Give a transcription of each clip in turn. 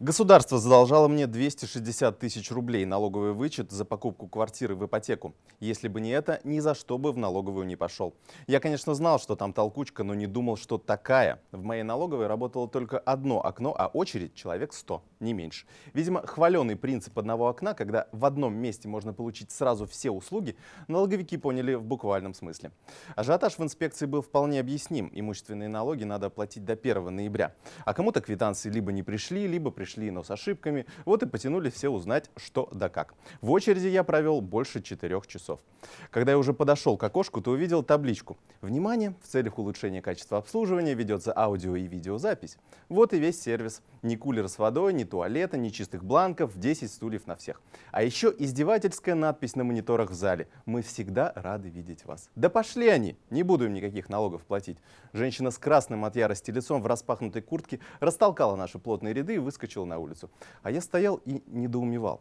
Государство задолжало мне 260 тысяч рублей налоговый вычет за покупку квартиры в ипотеку. Если бы не это, ни за что бы в налоговую не пошел. Я, конечно, знал, что там толкучка, но не думал, что такая. В моей налоговой работало только одно окно, а очередь человек 100 не меньше. Видимо, хваленный принцип одного окна, когда в одном месте можно получить сразу все услуги, налоговики поняли в буквальном смысле. Ажиотаж в инспекции был вполне объясним. Имущественные налоги надо оплатить до 1 ноября. А кому-то квитанции либо не пришли, либо пришли, но с ошибками. Вот и потянули все узнать, что да как. В очереди я провел больше четырех часов. Когда я уже подошел к окошку, то увидел табличку. Внимание, в целях улучшения качества обслуживания ведется аудио и видеозапись. Вот и весь сервис. Ни кулер с водой, ни туалета, нечистых бланков, 10 стульев на всех. А еще издевательская надпись на мониторах в зале. Мы всегда рады видеть вас. Да пошли они, не буду им никаких налогов платить. Женщина с красным от ярости лицом в распахнутой куртке растолкала наши плотные ряды и выскочила на улицу. А я стоял и недоумевал.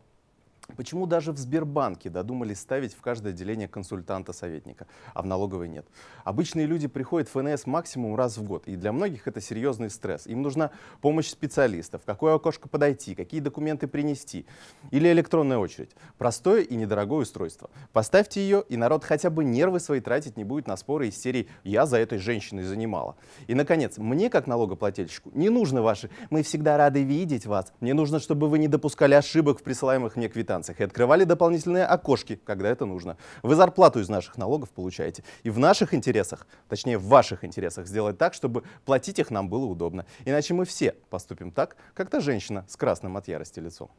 Почему даже в Сбербанке додумались ставить в каждое отделение консультанта-советника, а в налоговой нет? Обычные люди приходят в ФНС максимум раз в год, и для многих это серьезный стресс. Им нужна помощь специалистов, в какое окошко подойти, какие документы принести, или электронная очередь. Простое и недорогое устройство. Поставьте ее, и народ хотя бы нервы свои тратить не будет на споры из серии «я за этой женщиной занимала». И, наконец, мне, как налогоплательщику, не нужно ваши «мы всегда рады видеть вас», мне нужно, чтобы вы не допускали ошибок в присылаемых мне квитанциях станциях и открывали дополнительные окошки, когда это нужно. Вы зарплату из наших налогов получаете. И в наших интересах, точнее в ваших интересах, сделать так, чтобы платить их нам было удобно. Иначе мы все поступим так, как та женщина с красным от ярости лицом.